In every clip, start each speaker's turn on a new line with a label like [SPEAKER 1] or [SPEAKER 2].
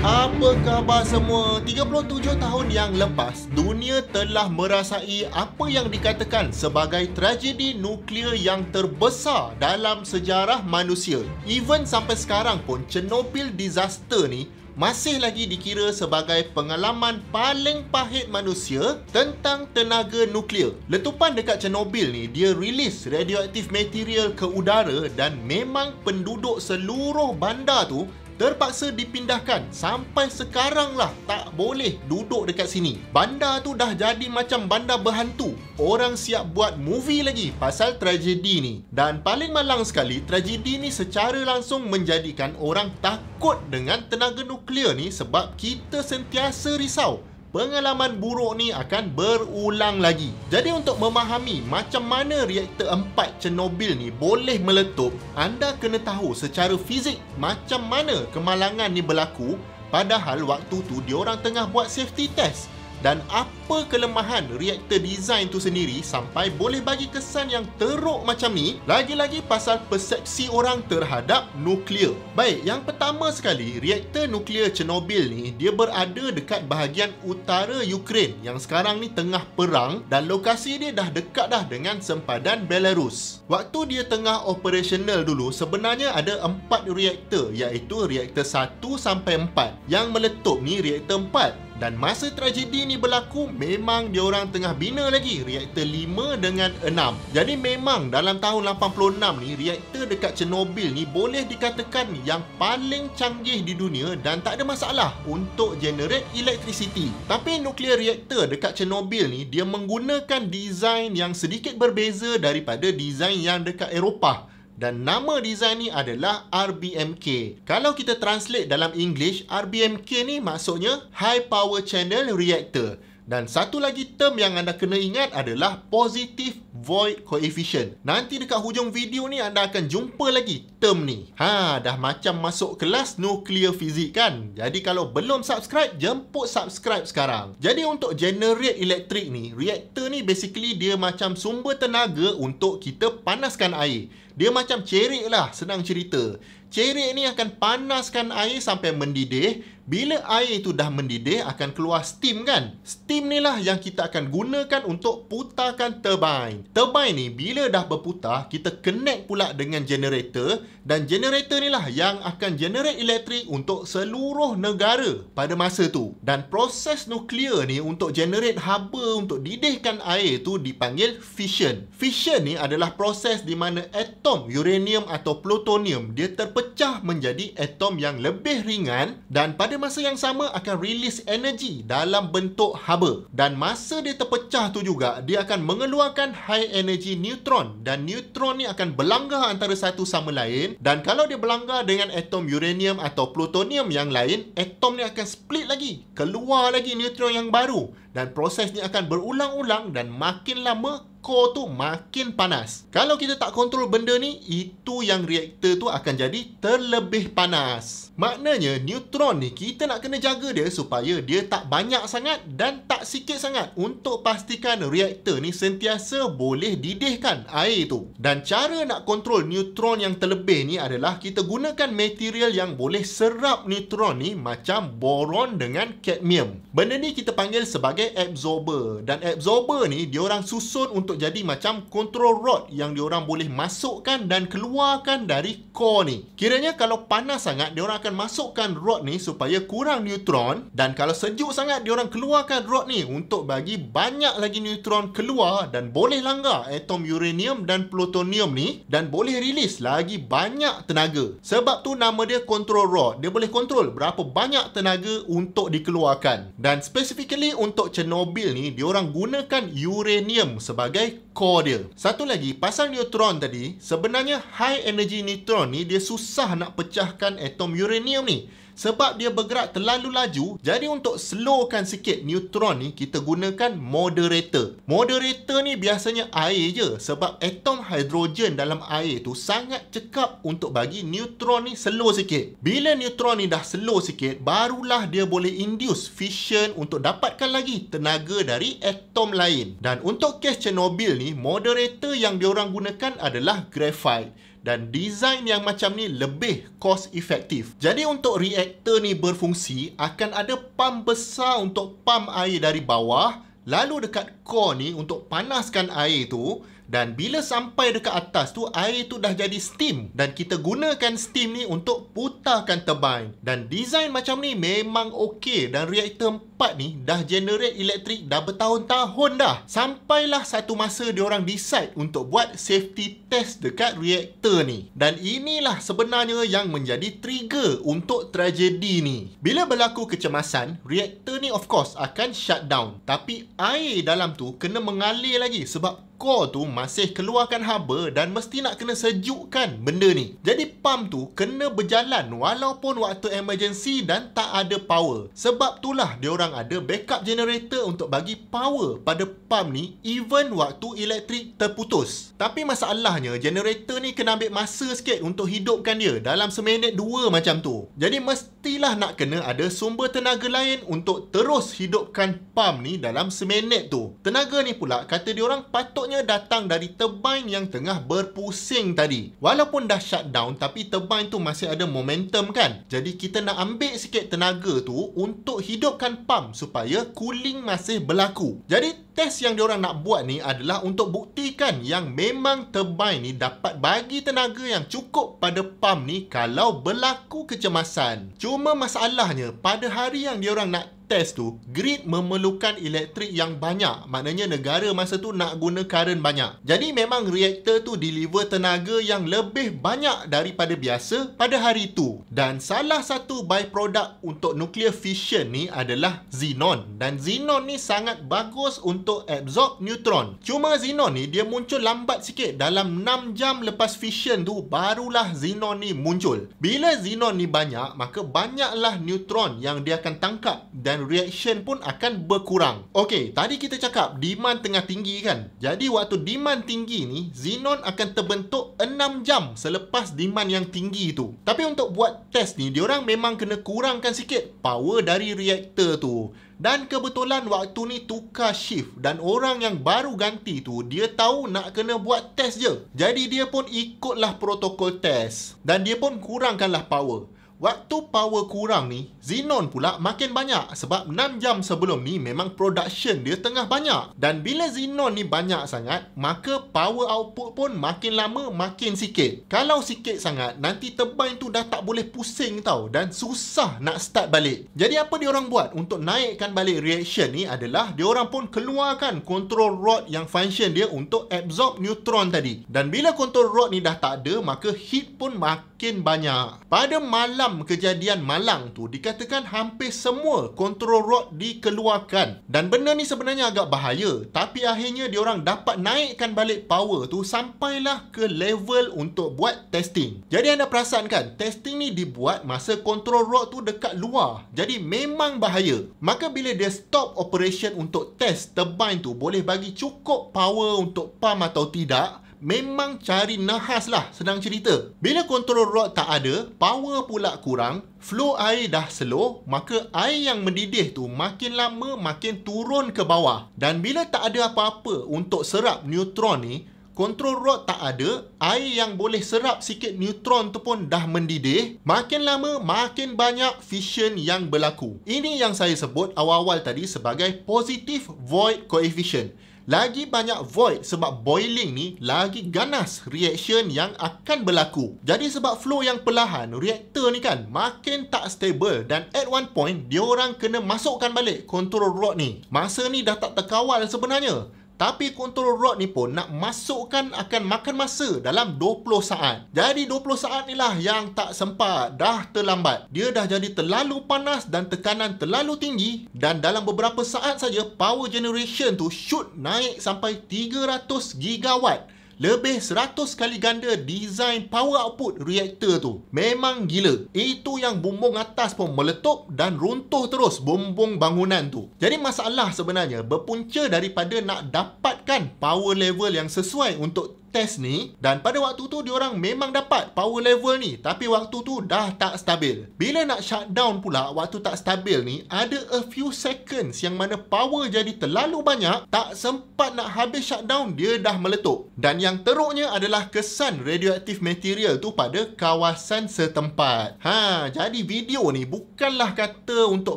[SPEAKER 1] Apa khabar semua? 37 tahun yang lepas, dunia telah merasai apa yang dikatakan sebagai tragedi nuklear yang terbesar dalam sejarah manusia. Even sampai sekarang pun, Chernobyl disaster ni masih lagi dikira sebagai pengalaman paling pahit manusia tentang tenaga nuklear. Letupan dekat Chernobyl ni, dia rilis radioaktif material ke udara dan memang penduduk seluruh bandar tu terpaksa dipindahkan sampai sekarang lah tak boleh duduk dekat sini bandar tu dah jadi macam bandar berhantu orang siap buat movie lagi pasal tragedi ni dan paling malang sekali tragedi ni secara langsung menjadikan orang takut dengan tenaga nuklear ni sebab kita sentiasa risau pengalaman buruk ni akan berulang lagi. Jadi untuk memahami macam mana reaktor 4 Chernobyl ni boleh meletup, anda kena tahu secara fizik macam mana kemalangan ni berlaku padahal waktu tu diorang tengah buat safety test dan apa kelemahan reaktor design tu sendiri sampai boleh bagi kesan yang teruk macam ni lagi-lagi pasal persepsi orang terhadap nuklear. Baik, yang pertama sekali, reaktor nuklear Chernobyl ni dia berada dekat bahagian utara Ukraine yang sekarang ni tengah perang dan lokasi dia dah dekat dah dengan sempadan Belarus. Waktu dia tengah operational dulu, sebenarnya ada empat reaktor iaitu reaktor 1 sampai 4. Yang meletup ni reaktor 4 dan masa tragedi ni berlaku memang dia orang tengah bina lagi reaktor 5 dengan 6. Jadi memang dalam tahun 86 ni reaktor dekat Chernobyl ni boleh dikatakan yang paling canggih di dunia dan tak ada masalah untuk generate electricity. Tapi nuklear reaktor dekat Chernobyl ni dia menggunakan design yang sedikit berbeza daripada design yang dekat Eropah dan nama design ni adalah RBMK. Kalau kita translate dalam English, RBMK ni maksudnya High Power Channel Reactor. Dan satu lagi term yang anda kena ingat adalah positive void coefficient. Nanti dekat hujung video ni anda akan jumpa lagi term ni. Ha, dah macam masuk kelas nuclear fizik kan? Jadi kalau belum subscribe, jemput subscribe sekarang. Jadi untuk generate elektrik ni, reaktor ni basically dia macam sumber tenaga untuk kita panaskan air. Dia macam cerik lah, senang cerita. Cerik ni akan panaskan air sampai mendidih bila air itu dah mendidih, akan keluar steam kan? Steam ni lah yang kita akan gunakan untuk putarkan turbine. Turbine ni bila dah berputar, kita connect pula dengan generator dan generator ni lah yang akan generate elektrik untuk seluruh negara pada masa tu. Dan proses nuklear ni untuk generate haba untuk didihkan air tu dipanggil fission. Fission ni adalah proses di mana atom uranium atau plutonium dia terpecah menjadi atom yang lebih ringan dan pada masa yang sama akan rilis energi dalam bentuk haba dan masa dia terpecah tu juga dia akan mengeluarkan high energy neutron dan neutron ni akan berlanggar antara satu sama lain dan kalau dia berlanggar dengan atom uranium atau plutonium yang lain atom ni akan split lagi keluar lagi neutron yang baru dan proses ni akan berulang-ulang dan makin lama core tu makin panas. Kalau kita tak kontrol benda ni, itu yang reaktor tu akan jadi terlebih panas. Maknanya neutron ni kita nak kena jaga dia supaya dia tak banyak sangat dan tak sikit sangat untuk pastikan reaktor ni sentiasa boleh didihkan air tu. Dan cara nak kontrol neutron yang terlebih ni adalah kita gunakan material yang boleh serap neutron ni macam boron dengan cadmium. Benda ni kita panggil sebagai absorber dan absorber ni dia orang susun untuk untuk jadi macam control rod yang diorang boleh masukkan dan keluarkan dari core ni. Kiranya kalau panas sangat, diorang akan masukkan rod ni supaya kurang neutron dan kalau sejuk sangat, diorang keluarkan rod ni untuk bagi banyak lagi neutron keluar dan boleh langgar atom uranium dan plutonium ni dan boleh rilis lagi banyak tenaga. Sebab tu nama dia control rod. Dia boleh kontrol berapa banyak tenaga untuk dikeluarkan. Dan specifically untuk Chernobyl ni, diorang gunakan uranium sebagai sebagai core dia. Satu lagi, pasal neutron tadi, sebenarnya high energy neutron ni dia susah nak pecahkan atom uranium ni sebab dia bergerak terlalu laju jadi untuk slowkan sikit neutron ni kita gunakan moderator moderator ni biasanya air je sebab atom hidrogen dalam air tu sangat cekap untuk bagi neutron ni slow sikit bila neutron ni dah slow sikit barulah dia boleh induce fission untuk dapatkan lagi tenaga dari atom lain dan untuk kes Chernobyl ni moderator yang diorang gunakan adalah graphite dan design yang macam ni lebih cost efektif. Jadi untuk reaktor ni berfungsi, akan ada pam besar untuk pam air dari bawah lalu dekat core ni untuk panaskan air tu dan bila sampai dekat atas tu air tu dah jadi steam dan kita gunakan steam ni untuk putarkan turbine dan design macam ni memang okey dan reaktor 4 ni dah generate elektrik dah bertahun-tahun dah sampailah satu masa diorang decide untuk buat safety test dekat reaktor ni dan inilah sebenarnya yang menjadi trigger untuk tragedi ni bila berlaku kecemasan reaktor ni of course akan shutdown tapi air dalam tu kena mengalir lagi sebab core tu masih keluarkan haba dan mesti nak kena sejukkan benda ni. Jadi pam tu kena berjalan walaupun waktu emergency dan tak ada power. Sebab itulah orang ada backup generator untuk bagi power pada pam ni even waktu elektrik terputus. Tapi masalahnya generator ni kena ambil masa sikit untuk hidupkan dia dalam seminit dua macam tu. Jadi mestilah nak kena ada sumber tenaga lain untuk terus hidupkan pam ni dalam seminit tu. Tenaga ni pula kata dia orang patut sebabnya datang dari turbine yang tengah berpusing tadi. Walaupun dah shutdown tapi turbine tu masih ada momentum kan. Jadi kita nak ambil sikit tenaga tu untuk hidupkan pump supaya cooling masih berlaku. Jadi test yang diorang nak buat ni adalah untuk buktikan yang memang turbine ni dapat bagi tenaga yang cukup pada pump ni kalau berlaku kecemasan. Cuma masalahnya pada hari yang diorang nak test tu, grid memerlukan elektrik yang banyak. Maknanya negara masa tu nak guna current banyak. Jadi memang reaktor tu deliver tenaga yang lebih banyak daripada biasa pada hari tu. Dan salah satu byproduct untuk nuclear fission ni adalah xenon. Dan xenon ni sangat bagus untuk absorb neutron. Cuma xenon ni dia muncul lambat sikit. Dalam 6 jam lepas fission tu, barulah xenon ni muncul. Bila xenon ni banyak, maka banyaklah neutron yang dia akan tangkap dan reaction pun akan berkurang. Okey, tadi kita cakap demand tengah tinggi kan? Jadi waktu demand tinggi ni, xenon akan terbentuk 6 jam selepas demand yang tinggi tu. Tapi untuk buat test ni, diorang memang kena kurangkan sikit power dari reaktor tu. Dan kebetulan waktu ni tukar shift dan orang yang baru ganti tu dia tahu nak kena buat test je. Jadi dia pun ikutlah protokol test dan dia pun kurangkanlah power. Waktu power kurang ni, Xenon pula makin banyak sebab 6 jam sebelum ni memang production dia tengah banyak. Dan bila Xenon ni banyak sangat, maka power output pun makin lama makin sikit. Kalau sikit sangat, nanti turbine tu dah tak boleh pusing tau dan susah nak start balik. Jadi apa diorang buat untuk naikkan balik reaction ni adalah diorang pun keluarkan control rod yang function dia untuk absorb neutron tadi. Dan bila control rod ni dah tak ada, maka heat pun makin banyak. Pada malam dalam kejadian malang tu dikatakan hampir semua control rod dikeluarkan dan benda ni sebenarnya agak bahaya tapi akhirnya diorang dapat naikkan balik power tu sampailah ke level untuk buat testing jadi anda perasan kan testing ni dibuat masa control rod tu dekat luar jadi memang bahaya maka bila dia stop operation untuk test turbine tu boleh bagi cukup power untuk pump atau tidak memang cari nahas lah senang cerita. Bila control rod tak ada, power pula kurang, flow air dah slow, maka air yang mendidih tu makin lama makin turun ke bawah. Dan bila tak ada apa-apa untuk serap neutron ni, control rod tak ada, air yang boleh serap sikit neutron tu pun dah mendidih, makin lama makin banyak fission yang berlaku. Ini yang saya sebut awal-awal tadi sebagai positive void coefficient lagi banyak void sebab boiling ni lagi ganas reaction yang akan berlaku. Jadi sebab flow yang perlahan, reaktor ni kan makin tak stable dan at one point, dia orang kena masukkan balik control rod ni. Masa ni dah tak terkawal sebenarnya. Tapi kontrol rod ni pun nak masukkan akan makan masa dalam 20 saat. Jadi 20 saat ni lah yang tak sempat. Dah terlambat. Dia dah jadi terlalu panas dan tekanan terlalu tinggi. Dan dalam beberapa saat saja power generation tu shoot naik sampai 300 gigawatt lebih 100 kali ganda design power output reaktor tu. Memang gila. Itu yang bumbung atas pun meletup dan runtuh terus bumbung bangunan tu. Jadi masalah sebenarnya berpunca daripada nak dapatkan power level yang sesuai untuk test ni dan pada waktu tu diorang memang dapat power level ni tapi waktu tu dah tak stabil. Bila nak shutdown pula waktu tak stabil ni ada a few seconds yang mana power jadi terlalu banyak tak sempat nak habis shutdown dia dah meletup. Dan yang teruknya adalah kesan radioaktif material tu pada kawasan setempat. Ha, jadi video ni bukanlah kata untuk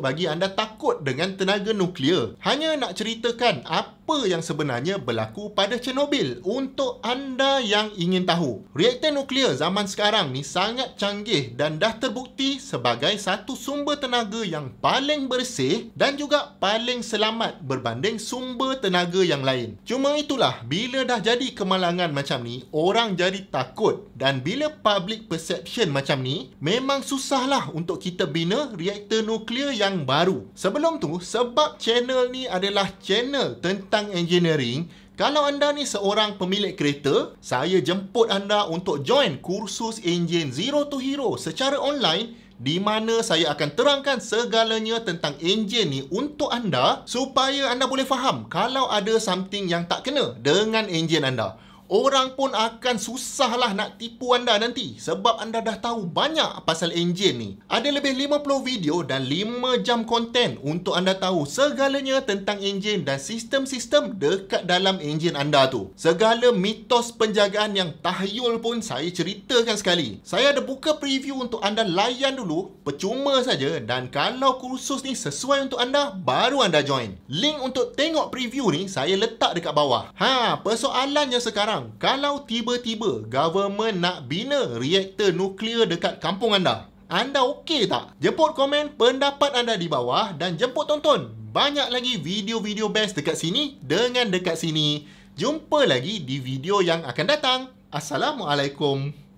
[SPEAKER 1] bagi anda takut dengan tenaga nuklear. Hanya nak ceritakan apa apa yang sebenarnya berlaku pada Chernobyl untuk anda yang ingin tahu. Reaktor nuklear zaman sekarang ni sangat canggih dan dah terbukti sebagai satu sumber tenaga yang paling bersih dan juga paling selamat berbanding sumber tenaga yang lain. Cuma itulah, bila dah jadi kemalangan macam ni, orang jadi takut dan bila public perception macam ni, memang susahlah untuk kita bina reaktor nuklear yang baru. Sebelum tu, sebab channel ni adalah channel tentang tentang engineering, kalau anda ni seorang pemilik kereta, saya jemput anda untuk join kursus Engine Zero to Hero secara online di mana saya akan terangkan segalanya tentang enjin ni untuk anda supaya anda boleh faham kalau ada something yang tak kena dengan enjin anda. Orang pun akan susahlah nak tipu anda nanti sebab anda dah tahu banyak pasal enjin ni. Ada lebih 50 video dan 5 jam konten untuk anda tahu segalanya tentang enjin dan sistem-sistem dekat dalam enjin anda tu. Segala mitos penjagaan yang tahyul pun saya ceritakan sekali. Saya ada buka preview untuk anda layan dulu percuma saja dan kalau kursus ni sesuai untuk anda baru anda join. Link untuk tengok preview ni saya letak dekat bawah. Ha, persoalannya sekarang sekarang kalau tiba-tiba government nak bina reaktor nuklear dekat kampung anda? Anda okey tak? Jemput komen pendapat anda di bawah dan jemput tonton banyak lagi video-video best dekat sini dengan dekat sini. Jumpa lagi di video yang akan datang. Assalamualaikum.